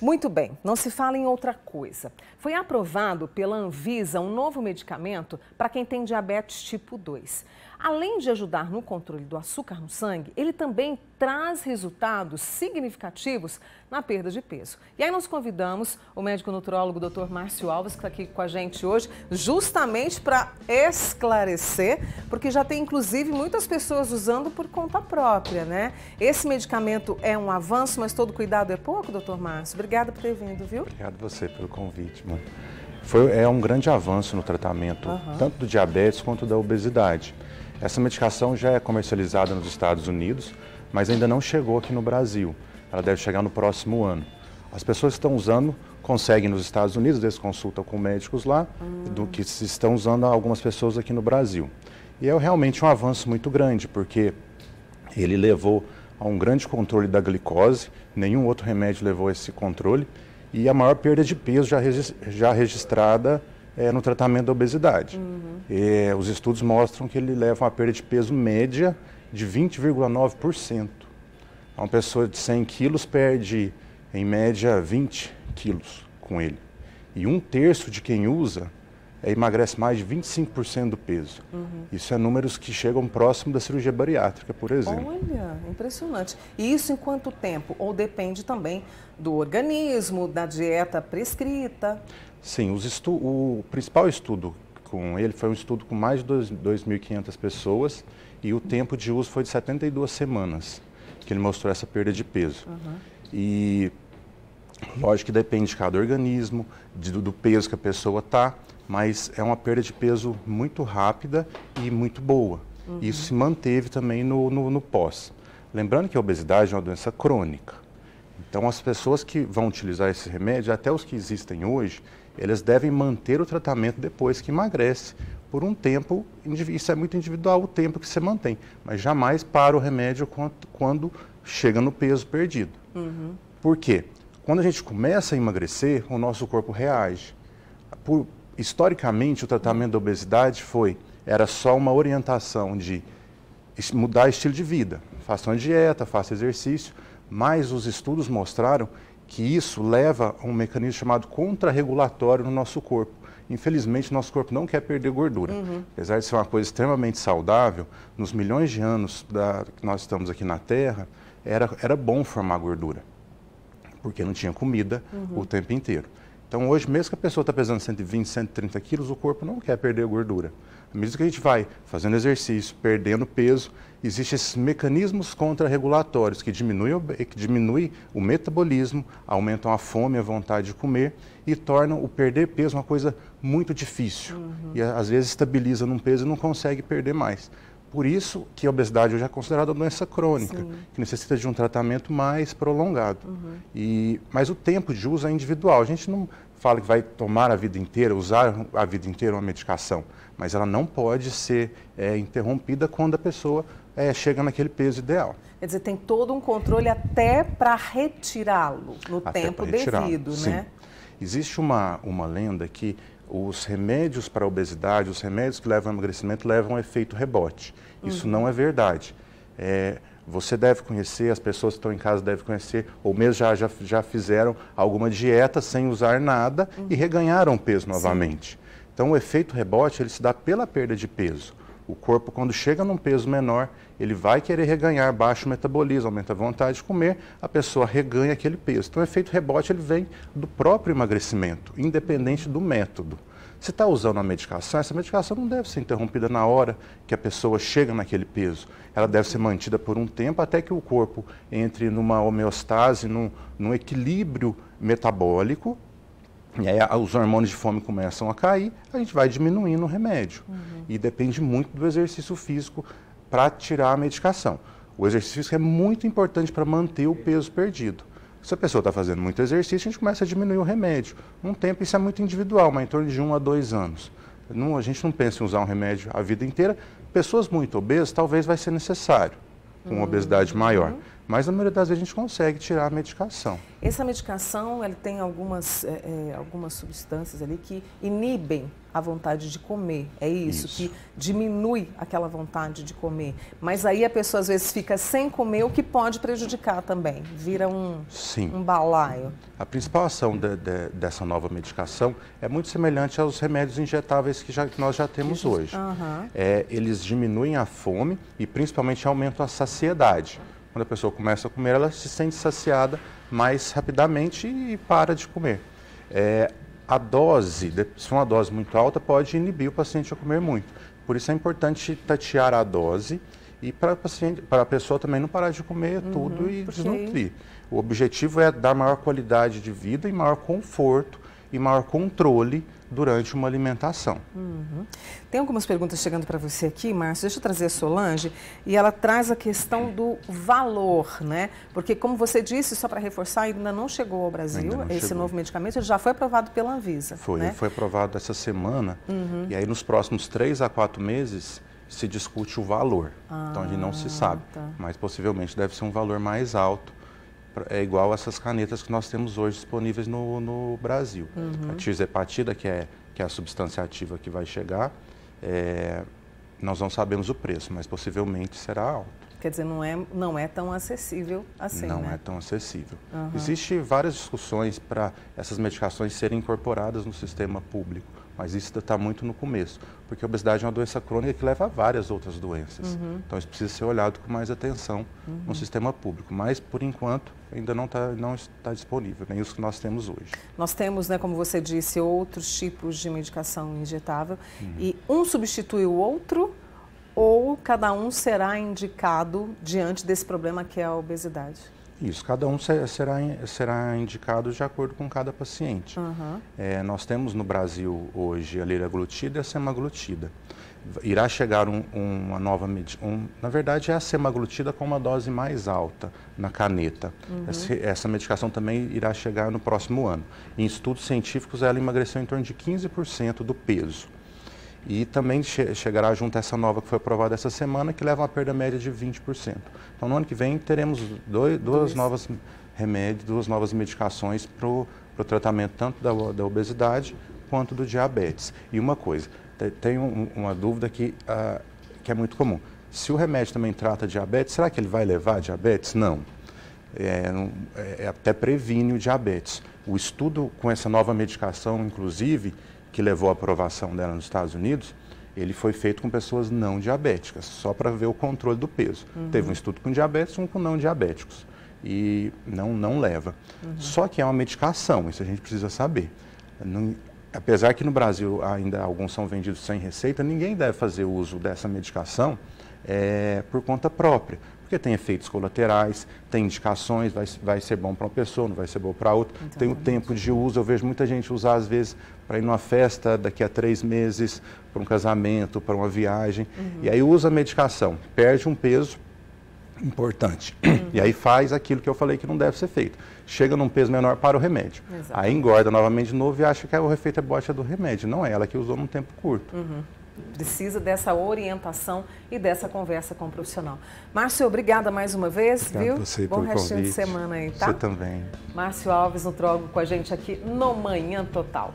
Muito bem, não se fala em outra coisa. Foi aprovado pela Anvisa um novo medicamento para quem tem diabetes tipo 2. Além de ajudar no controle do açúcar no sangue, ele também traz resultados significativos na perda de peso. E aí nós convidamos o médico nutrólogo Dr. Márcio Alves, que está aqui com a gente hoje, justamente para esclarecer, porque já tem inclusive muitas pessoas usando por conta própria, né? Esse medicamento é um avanço, mas todo cuidado é pouco, doutor Márcio. Obrigada por ter vindo, viu? Obrigado você pelo convite, mano. Foi, é um grande avanço no tratamento, uhum. tanto do diabetes quanto da obesidade. Essa medicação já é comercializada nos Estados Unidos, mas ainda não chegou aqui no Brasil. Ela deve chegar no próximo ano. As pessoas que estão usando conseguem nos Estados Unidos, eles consultam com médicos lá, hum. do que se estão usando algumas pessoas aqui no Brasil. E é realmente um avanço muito grande, porque ele levou a um grande controle da glicose, nenhum outro remédio levou esse controle, e a maior perda de peso já, já registrada é, no tratamento da obesidade. Uhum. os estudos mostram que ele leva a uma perda de peso média de 20,9%. Uma pessoa de 100 quilos perde, em média, 20 quilos com ele. E um terço de quem usa é, emagrece mais de 25% do peso. Uhum. Isso é números que chegam próximo da cirurgia bariátrica, por exemplo. Olha, impressionante. E isso em quanto tempo? Ou depende também do organismo, da dieta prescrita? Sim, o principal estudo com ele foi um estudo com mais de 2.500 pessoas e o tempo de uso foi de 72 semanas, que ele mostrou essa perda de peso. Uhum. E lógico que depende de cada organismo, de, do peso que a pessoa está mas é uma perda de peso muito rápida e muito boa. Uhum. Isso se manteve também no, no, no pós. Lembrando que a obesidade é uma doença crônica. Então, as pessoas que vão utilizar esse remédio, até os que existem hoje, eles devem manter o tratamento depois que emagrece por um tempo. Isso é muito individual, o tempo que você mantém. Mas jamais para o remédio quando chega no peso perdido. Uhum. Por quê? Quando a gente começa a emagrecer, o nosso corpo reage. Por, historicamente, o tratamento da obesidade foi era só uma orientação de mudar estilo de vida, faça uma dieta, faça exercício, mas os estudos mostraram que isso leva a um mecanismo chamado contrarregulatório no nosso corpo. Infelizmente, nosso corpo não quer perder gordura. Uhum. Apesar de ser uma coisa extremamente saudável, nos milhões de anos da, que nós estamos aqui na Terra, era, era bom formar gordura, porque não tinha comida uhum. o tempo inteiro. Então, hoje, mesmo que a pessoa está pesando 120, 130 quilos, o corpo não quer perder gordura. À medida que a gente vai fazendo exercício, perdendo peso, existem esses mecanismos contrarregulatórios que diminuem, que diminuem o metabolismo, aumentam a fome, a vontade de comer e tornam o perder peso uma coisa muito difícil. Uhum. E às vezes estabiliza num peso e não consegue perder mais. Por isso que a obesidade hoje é considerada uma doença crônica, Sim. que necessita de um tratamento mais prolongado. Uhum. E, mas o tempo de uso é individual. A gente não fala que vai tomar a vida inteira, usar a vida inteira uma medicação, mas ela não pode ser é, interrompida quando a pessoa é, chega naquele peso ideal. Quer dizer, tem todo um controle até para retirá-lo no até tempo devido, Sim. né? Existe uma, uma lenda que os remédios para a obesidade, os remédios que levam ao emagrecimento levam a efeito rebote. Isso uhum. não é verdade. É, você deve conhecer, as pessoas que estão em casa devem conhecer, ou mesmo já, já, já fizeram alguma dieta sem usar nada uhum. e reganharam peso novamente. Sim. Então, o efeito rebote ele se dá pela perda de peso. O corpo, quando chega num peso menor, ele vai querer reganhar, baixo metabolismo, aumenta a vontade de comer, a pessoa reganha aquele peso. Então, o efeito rebote ele vem do próprio emagrecimento, independente do método. Se está usando a medicação, essa medicação não deve ser interrompida na hora que a pessoa chega naquele peso. Ela deve ser mantida por um tempo até que o corpo entre numa homeostase, num, num equilíbrio metabólico e aí os hormônios de fome começam a cair, a gente vai diminuindo o remédio. Uhum. E depende muito do exercício físico para tirar a medicação. O exercício físico é muito importante para manter o peso perdido. Se a pessoa está fazendo muito exercício, a gente começa a diminuir o remédio. Um tempo, isso é muito individual, mas em torno de um a dois anos. Não, a gente não pensa em usar um remédio a vida inteira. Pessoas muito obesas, talvez vai ser necessário, com hum, obesidade maior. Uhum. Mas na maioria das vezes a gente consegue tirar a medicação. Essa medicação ela tem algumas, é, é, algumas substâncias ali que inibem a vontade de comer. É isso, isso, que diminui aquela vontade de comer. Mas aí a pessoa às vezes fica sem comer, o que pode prejudicar também. Vira um, Sim. um balaio. A principal ação de, de, dessa nova medicação é muito semelhante aos remédios injetáveis que, já, que nós já temos hoje. É, eles diminuem a fome e principalmente aumentam a saciedade. Quando a pessoa começa a comer, ela se sente saciada mais rapidamente e para de comer. É, a dose, se uma dose muito alta, pode inibir o paciente a comer muito. Por isso é importante tatear a dose e para a pessoa também não parar de comer uhum, tudo e porque... desnutrir. O objetivo é dar maior qualidade de vida e maior conforto e maior controle durante uma alimentação. Uhum. Tem algumas perguntas chegando para você aqui, Márcio. Deixa eu trazer a Solange. E ela traz a questão do valor, né? Porque, como você disse, só para reforçar, ainda não chegou ao Brasil esse chegou. novo medicamento. Ele já foi aprovado pela Anvisa. Foi, né? foi aprovado essa semana. Uhum. E aí, nos próximos três a quatro meses, se discute o valor. Ah, então, a gente não se sabe. Tá. Mas, possivelmente, deve ser um valor mais alto é igual a essas canetas que nós temos hoje disponíveis no, no Brasil. Uhum. A tirzepatida, que é, que é a substância ativa que vai chegar, é, nós não sabemos o preço, mas possivelmente será alto. Quer dizer, não é, não é tão acessível assim, Não né? é tão acessível. Uhum. Existem várias discussões para essas medicações serem incorporadas no sistema público. Mas isso está muito no começo, porque a obesidade é uma doença crônica que leva a várias outras doenças. Uhum. Então isso precisa ser olhado com mais atenção uhum. no sistema público. Mas, por enquanto, ainda não, tá, não está disponível, nem os que nós temos hoje. Nós temos, né, como você disse, outros tipos de medicação injetável. Uhum. E um substitui o outro ou cada um será indicado diante desse problema que é a obesidade? Isso, cada um será, será indicado de acordo com cada paciente. Uhum. É, nós temos no Brasil hoje a liraglutida e a semaglutida. Irá chegar um, uma nova medida. Um, na verdade, é a semaglutida com uma dose mais alta na caneta. Uhum. Essa, essa, medicação também irá chegar no próximo ano. Em estudos científicos, ela emagreceu em torno de 15% do peso. E também che chegará junto essa nova que foi aprovada essa semana, que leva uma perda média de 20%. Então, no ano que vem, teremos dois, duas novas remédios, duas novas medicações para o tratamento tanto da, da, obesidade quanto do diabetes. E uma coisa, tem uma dúvida que, uh, que é muito comum. Se o remédio também trata diabetes, será que ele vai levar diabetes? Não. É, é, é, até previne o diabetes. O estudo com essa nova medicação, inclusive, que levou à aprovação dela nos Estados Unidos, ele foi feito com pessoas não diabéticas, só para ver o controle do peso. Uhum. Teve um estudo com diabéticos, um com não diabéticos. E não, não leva. Uhum. Só que é uma medicação, isso a gente precisa saber. Não, apesar que no Brasil ainda alguns são vendidos sem receita, ninguém deve fazer uso dessa medicação é, por conta própria, porque tem efeitos colaterais, tem indicações, vai, vai ser bom para uma pessoa, não vai ser bom para outra. Então, tem o é tempo de uso, eu vejo muita gente usar às vezes para ir numa festa daqui a três meses, para um casamento, para uma viagem. Uhum. E aí usa a medicação, perde um peso importante. Uhum. E aí faz aquilo que eu falei que não deve ser feito. Chega num peso menor para o remédio. Exato. Aí engorda novamente de novo e acha que é o efeito é bote é do remédio. Não é, ela que usou num tempo curto. Uhum precisa dessa orientação e dessa conversa com o profissional. Márcio, obrigada mais uma vez, Obrigado viu? Você Bom restinho convite. de semana aí, tá? Você também. Márcio Alves no Trogo com a gente aqui no Manhã Total.